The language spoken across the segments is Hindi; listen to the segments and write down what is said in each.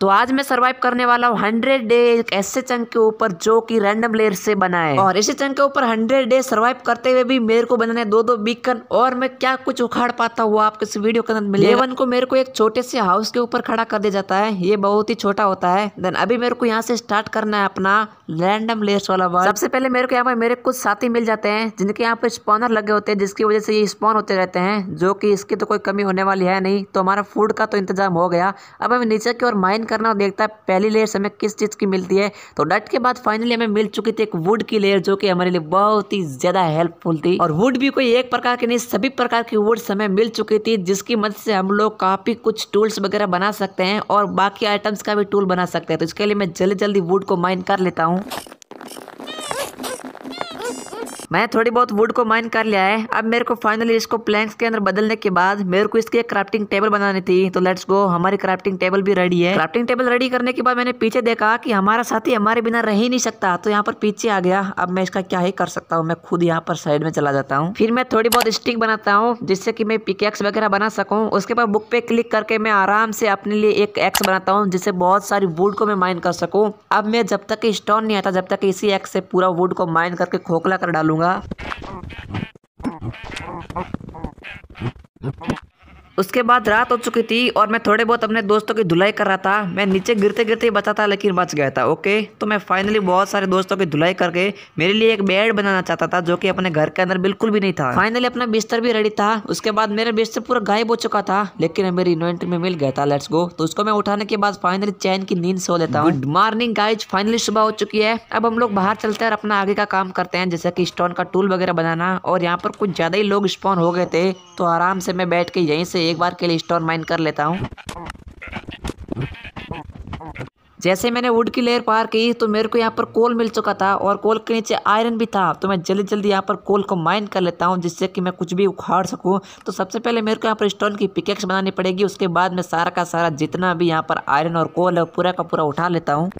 तो आज मैं सर्वाइव करने वाला हूँ हंड्रेड डे एक ऐसे चंक के ऊपर जो कि रैंडम लेयर से बना है और इसी चंक के ऊपर हंड्रेड डे सर्वाइव करते हुए भी मेरे को बनाने दो दो बीकन और मैं क्या कुछ उखाड़ पाता हुआ आपको इस वीडियो के अंदर मिले वन को मेरे को एक छोटे से हाउस के ऊपर खड़ा कर दिया जाता है ये बहुत ही छोटा होता है देन अभी मेरे को यहाँ से स्टार्ट करना है अपना रैंडम लेयर्स वाला वर्ड सबसे पहले मेरे को यहाँ पर मेरे कुछ साथी मिल जाते हैं जिनके यहाँ पर स्पॉनर लगे होते हैं जिसकी वजह से ये स्पॉन होते रहते हैं जो कि इसकी तो कोई कमी होने वाली है नहीं तो हमारा फूड का तो इंतजाम हो गया अब हम नीचे की ओर माइन करना और देखता है पहली लेयर हमें किस चीज़ की मिलती है तो डट के बाद फाइनली हमें मिल चुकी थी एक वुड की लेयर जो कि हमारे लिए बहुत ही ज़्यादा हेल्पफुल थी और वुड भी कोई एक प्रकार की नहीं सभी प्रकार की वुड हमें मिल चुकी थी जिसकी मदद से हम लोग काफ़ी कुछ टूल्स वगैरह बना सकते हैं और बाकी आइटम्स का भी टूल बना सकते हैं तो इसके लिए मैं जल्दी जल्दी वुड को माइन कर लेता हूँ मैंने थोड़ी बहुत वुड को माइन कर लिया है अब मेरे को फाइनली इसको प्लैंक्स के अंदर बदलने के बाद मेरे को इसकी क्राफ्टिंग टेबल बनानी थी तो लेट्स गो हमारी क्राफ्टिंग टेबल भी रेडी है क्राफ्टिंग टेबल रेडी करने के बाद मैंने पीछे देखा कि हमारा साथी हमारे बिना रह ही नहीं सकता तो यहाँ पर पीछे आ गया अब मैं इसका क्या ही कर सकता हूँ मैं खुद यहाँ पर साइड में चला जाता हूँ फिर मैं थोड़ी बहुत स्टिक बनाता हूँ जिससे की मैं पिकेक्स वगैरह बना सकूँ उसके बाद बुक पे क्लिक करके मैं आराम से अपने लिए एक एक्स बनाता हूँ जिससे बहुत सारी वुड को मैं माइन कर सकूँ अब मैं जब तक स्टोन नहीं आता जब तक इसी एक्स से पूरा वुड को माइन करके खोखला कर डालू दूंगा उसके बाद रात हो चुकी थी और मैं थोड़े बहुत अपने दोस्तों की धुलाई कर रहा था मैं नीचे गिरते गिरते ही बचा था लेकिन बच गया था ओके तो मैं फाइनली बहुत सारे दोस्तों की धुलाई करके मेरे लिए एक बेड बनाना चाहता था जो कि अपने घर के अंदर बिल्कुल भी नहीं था फाइनली अपना बिस्तर भी रेडी था उसके बाद मेरा बिस्तर पूरा गायब हो चुका था लेकिन मेरी इन्वेंट्री में मिल गया था लेट्स गो तो उसको मैं उठाने के बाद फाइनली चैन की नींद सो लेता हूँ गुड मॉर्निंग गाइज फाइनली सुबह हो चुकी है अब हम लोग बाहर चलते हैं और अपना आगे का काम करते हैं जैसे की स्टोन का टूल वगैरह बनाना और यहाँ पर कुछ ज़्यादा ही लोग स्पॉन हो गए थे तो आराम से मैं बैठ के यहीं से एक बार के लिए स्टोन माइन कर लेता हूँ जैसे मैंने वुड की लेयर पार की तो मेरे को यहाँ पर कोल मिल चुका था और कोल के नीचे आयरन भी था तो मैं जल्दी जल्दी यहाँ पर कोल को माइन कर लेता हूँ जिससे कि मैं कुछ भी उखाड़ सकूँ तो सबसे पहले मेरे को यहाँ पर स्टोन की पिकेक्स बनानी पड़ेगी उसके बाद मैं सारा का सारा जितना भी यहाँ पर आयरन और कोल है पूरा का पूरा उठा लेता हूँ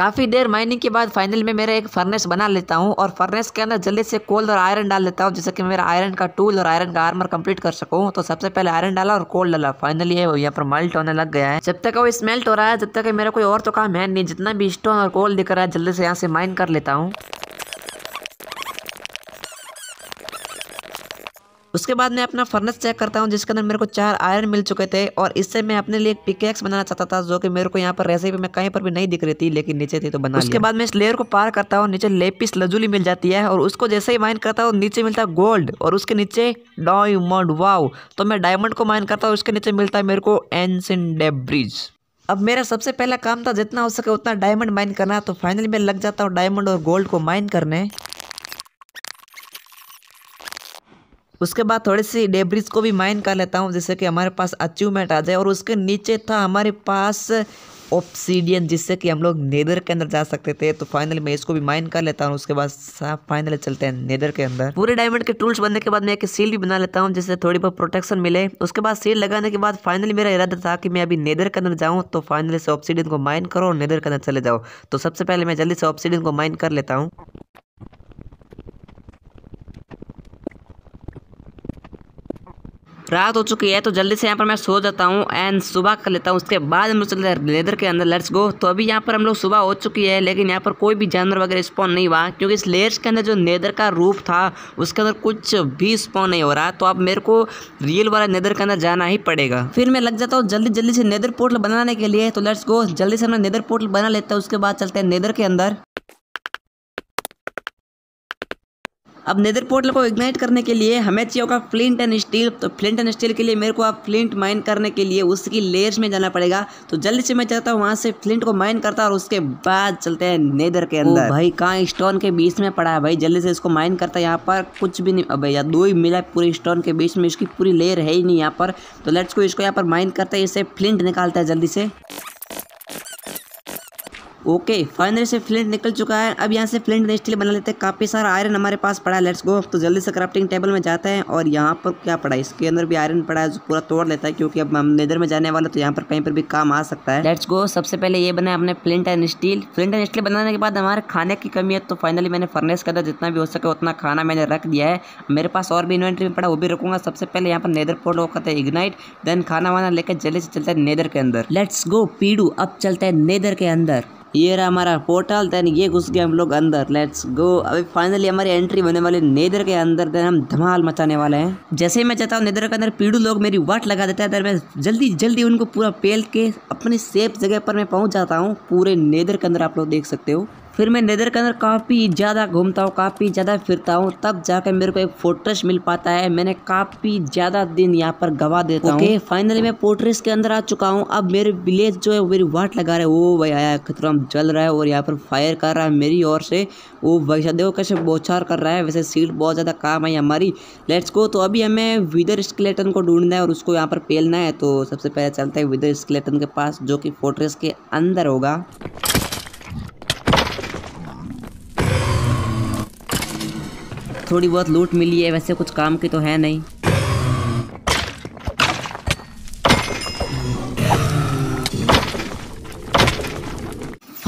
काफ़ी देर माइनिंग के बाद फाइनल में मेरा एक फर्नेस बना लेता हूँ और फर्नेस के अंदर जल्दी से कोल और आयरन डाल लेता हूँ जैसे कि मेरा आयरन का टूल और आयरन का आर्मर कंप्लीट कर सकूँ तो सबसे पहले आयरन डाला और कोल डाला फाइनली ये यहाँ पर मेल्ट होने लग गया है जब तक वो स्मेल्ट हो रहा है जब तक मेरा कोई और तो काम है नहीं जितना भी स्टोन और कोल दिख रहा है जल्दी से यहाँ से माइन कर लेता हूँ उसके बाद मैं अपना फर्नेस चेक करता हूँ जिसके अंदर मेरे को चार आयरन मिल चुके थे और इससे मैं अपने लिए एक पिकेक्स बनाना चाहता था जो कि मेरे को यहाँ पर रेसिपी में कहीं पर भी नहीं दिख रही थी लेकिन नीचे थी तो बना उसके बाद मैं इस लेयर को पार करता हूँ नीचे लेपिस लजुली मिल जाती है और उसको जैसे ही माइन करता हूँ नीचे मिलता है गोल्ड और उसके नीचे डायमंड वाव तो मैं डायमंड को माइन करता हूँ उसके नीचे मिलता है मेरे को एनसिन डेब्रिज अब मेरा सबसे पहला काम था जितना हो सके उतना डायमंड माइन करना तो फाइनली मैं लग जाता हूँ डायमंड और गोल्ड को माइन करने उसके बाद थोड़ी सी डेब्रिज को भी माइन कर लेता हूँ जिससे कि हमारे पास अचीवमेंट आ जाए और उसके नीचे था हमारे पास ऑप्सीडियन जिससे कि हम लोग नेदर के अंदर जा सकते थे तो फाइनली मैं इसको भी माइन कर लेता हूँ उसके बाद फाइनली चलते हैं नेदर के अंदर पूरे डायमंड के टूल्स बनने के बाद मैं एक सील भी बना लेता हूँ जिससे थोड़ी बहुत प्रोटेक्शन मिले उसके बाद सील लगाने के बाद फाइनली मेरा इरादा था कि मैं अभी नेदर के अंदर जाऊँ तो फाइनली से ऑप्सीडियन को माइन करो और नेदर के अंदर चले जाओ तो सबसे पहले मैं जल्दी से ऑप्सीडियन को माइन कर लेता हूँ रात हो चुकी है तो जल्दी से यहाँ पर मैं सो जाता हूँ एंड सुबह कर लेता हूँ उसके बाद हम लोग चलते हैं लेदर के अंदर लेट्स गो तो अभी यहाँ पर हम लोग सुबह हो चुकी है लेकिन यहाँ पर कोई भी जानवर वगैरह स्पॉन नहीं हुआ क्योंकि इस लेयर्स के अंदर जो नेदर का रूप था उसके अंदर कुछ भी स्पॉन नहीं हो रहा तो अब मेरे को रियल वाला नेदर के अंदर जाना ही पड़ेगा फिर मैं लग जाता हूँ जल्दी जल्दी से नेदर पोर्टल बनाने के लिए तो लेट्स गो जल्दी से लोग नेदर पोर्टल बना लेता हैं उसके बाद चलते हैं नेदर के अंदर अब नेदर पोर्टल को इग्नाइट करने के लिए हमें चाहिए होगा फ्लिंट एंड स्टील तो फ्लिंट एंड स्टील के लिए मेरे को आप फ्लिंट माइन करने के लिए उसकी लेयर्स में जाना पड़ेगा तो जल्दी से मैं चलता हूँ वहाँ से फ्लिंट को माइन करता और उसके बाद चलते हैं नेदर के अंदर भाई कहाँ स्टोन के बीच में पड़ा है भाई जल्दी से इसको माइन करता है यहाँ पर कुछ भी नहीं अब भैया दो ही मिला पूरे स्टोन के बीच में इसकी पूरी लेयर है ही नहीं यहाँ पर तो लेट्स को इसको यहाँ पर माइन करता है इसे फ्लिंट निकालता है जल्दी से ओके फाइनल से फ्लिंट निकल चुका है अब यहाँ से फ्लिंट स्टील बना लेते हैं काफ़ी सारा आयरन हमारे पास पड़ा है लेट्स गो तो जल्दी से क्राफ्टिंग टेबल में जाते हैं और यहाँ पर क्या पड़ा है इसके अंदर भी आयरन पड़ा है जो पूरा तोड़ लेता है क्योंकि अब हम नेदर में जाने वाले तो यहाँ पर कहीं पर भी काम आ सकता है लेट्स गो सबसे पहले ये बना अपने flint and steel flint and steel बनाने के बाद हमारे खाने की कमी है तो फाइनली मैंने फर्नेस कर जितना भी हो सके उतना खाना मैंने रख दिया है मेरे पास और भी इन्वेंट्री में पड़ा वो भी रखूंगा सबसे पहले यहाँ पर नेदर पोर्ट वो करते हैं इग्नाइट देन खाना वाना लेकर जल्दी से चलता है नेदर के अंदर लेट्स गो पीडू अब चलता है नेदर के अंदर ये रहा हमारा पोर्टल देन ये घुस गए हम लोग अंदर लेट्स गो अभी फाइनली हमारी एंट्री होने वाली नेदर के अंदर देन हम धमाल मचाने वाले हैं जैसे ही मैं चाहता हूँ नेदर के अंदर पीड़ू लोग मेरी वाट लगा देता है मैं जल्दी जल्दी उनको पूरा पेल के अपनी सेफ जगह पर मैं पहुँच जाता हूँ पूरे नेदर के अंदर आप लोग देख सकते हो फिर मैं नेदर के अंदर काफ़ी ज़्यादा घूमता हूँ काफ़ी ज़्यादा फिरता हूँ तब जाकर मेरे को एक फोर्ट्रेस मिल पाता है मैंने काफ़ी ज़्यादा दिन यहाँ पर गवा देता हूँ फाइनली मैं फोर्ट्रेस के अंदर आ चुका हूँ अब मेरे विलेज जो है मेरी वाट लगा रहे वो भाई आया खतरा जल रहा है और यहाँ पर फायर कर रहा है मेरी ओर से वो वैसा देखो कैसे बोछार कर रहा है वैसे सीट बहुत ज़्यादा काम है हमारी लेट्स को तो अभी हमें विदर स्केलेटन को ढूंढना है और उसको यहाँ पर पेलना है तो सबसे पहले चलते हैं विदर स्केलेटन के पास जो कि फोर्ट्रेस के अंदर होगा थोड़ी बहुत लूट मिली है वैसे कुछ काम की तो है नहीं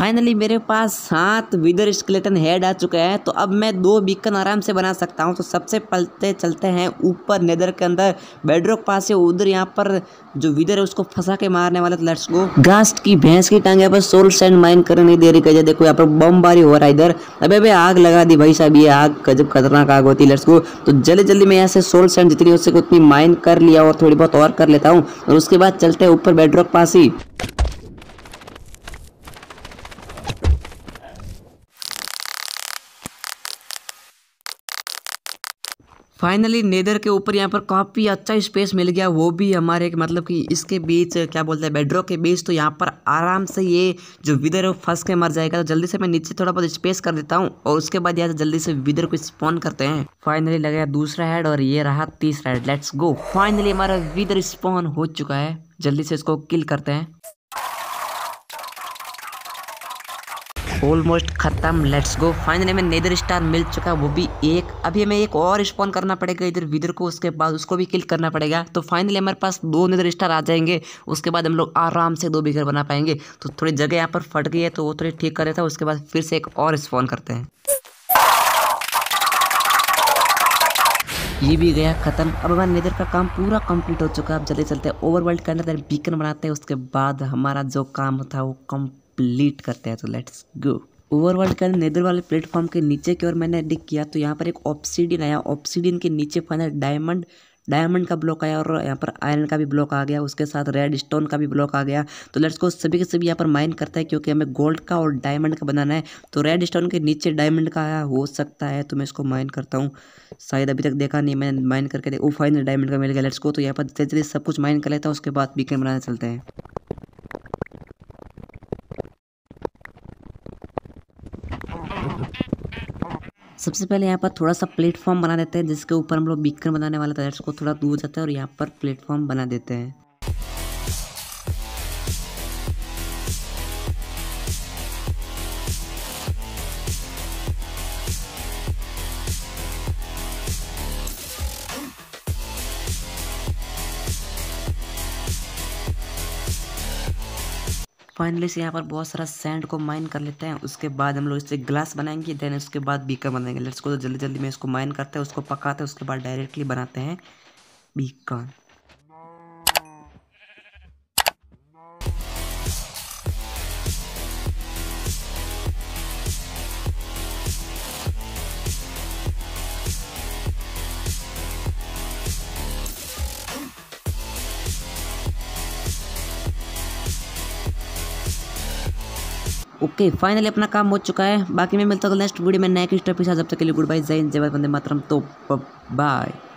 फाइनली मेरे पास सात विदर स्केलेटन हेड आ चुके हैं तो अब मैं दो बीकन आराम से बना सकता हूँ तो सबसे पलते चलते हैं ऊपर नेदर के अंदर बेडरॉक पास से उधर यहाँ पर जो विदर है उसको फंसा के मारने वाला लट्स गो गास्ट की भैंस की टांग यहाँ पर सोल सैंड माइन करने नहीं दे रही गजब देखो यहाँ पर बमबारी हो रहा है इधर अबे अभी आग लगा दी भाई साहब ये आग जब खतरनाक आग होती है लेट्स तो जल्दी जल्दी मैं यहाँ से सोल सैंड जितनी हो सके उतनी माइन कर लिया और थोड़ी बहुत और कर लेता हूँ और उसके बाद चलते हैं ऊपर बेडरॉक पास ही फाइनली नेदर के ऊपर यहाँ पर काफ़ी अच्छा स्पेस मिल गया वो भी हमारे मतलब कि इसके बीच क्या बोलते हैं बेडरो के बीच तो यहाँ पर आराम से ये जो विदर फंस के मर जाएगा तो जल्दी से मैं नीचे थोड़ा बहुत स्पेस कर देता हूँ और उसके बाद यहाँ जल्दी से विदर को स्पॉन करते हैं फाइनली लगाया दूसरा हेड और ये रहा तीसरा हेड लेट्स गो फाइनली हमारा विदर स्पॉन हो चुका है जल्दी से इसको किल करते हैं ऑलमोस्ट खत्म लेट्स गो फाइनली हमें नेदर स्टार मिल चुका वो भी एक अभी हमें एक और स्पॉन करना पड़ेगा इधर विदर को उसके बाद उसको भी किल करना पड़ेगा तो फाइनली हमारे पास दो नेदर स्टार आ जाएंगे उसके बाद हम लोग आराम से दो बिगर बना पाएंगे तो थोड़ी जगह यहाँ पर फट गई है तो वो थोड़ी ठीक कर थे उसके बाद फिर से एक और स्पॉन करते हैं ये भी गया खत्म अब हमारा नेदर का काम पूरा कंप्लीट हो चुका है अब जल्दी चलते हैं ओवर वर्ल्ड के अंदर बीकन बनाते हैं उसके बाद हमारा जो काम था वो कम कंप्लीट करते हैं तो लेट्स गो ओवरवर्ल्ड के अंदर नेदर वाले प्लेटफॉर्म के नीचे की ओर मैंने डिक किया तो यहाँ पर एक ऑप्सीडियन आया ऑप्सीडियन के नीचे फाइनल डायमंड डायमंड का ब्लॉक आया और यहाँ पर आयरन का भी ब्लॉक आ गया उसके साथ रेड स्टोन का भी ब्लॉक आ गया तो लेट्स को सभी के सभी यहाँ पर माइन करता है क्योंकि हमें गोल्ड का और डायमंड का बनाना है तो रेड स्टोन के नीचे डायमंड का आया हो सकता है तो मैं इसको माइन करता हूँ शायद अभी तक देखा नहीं मैंने माइन करके वो फाइनल डायमंड का मिल गया लेट्स को तो यहाँ पर जल्दी सब कुछ माइन कर लेता है उसके बाद बीकन बनाने चलते हैं सबसे पहले यहाँ पर थोड़ा सा प्लेटफॉर्म बना देते हैं जिसके ऊपर हम लोग बिक्र बनाने वाले टायर्स को थोड़ा दूर जाते हैं और यहाँ पर प्लेटफॉर्म बना देते हैं फाइनली से यहाँ पर बहुत सारा सैंड को माइन कर लेते हैं उसके बाद हम लोग इससे ग्लास बनाएंगे देन उसके बाद बीकर बनाएंगे लेट्स को तो जल्दी जल्दी में इसको माइन करते हैं उसको पकाते हैं उसके बाद डायरेक्टली बनाते हैं बीकर ओके फाइनली अपना काम हो चुका है बाकी मैं मिलता हूँ नेक्स्ट वीडियो में नए किस्ट ऑफिस जब तक के लिए गुड बाय जय जय वंदे मातरम तो बाय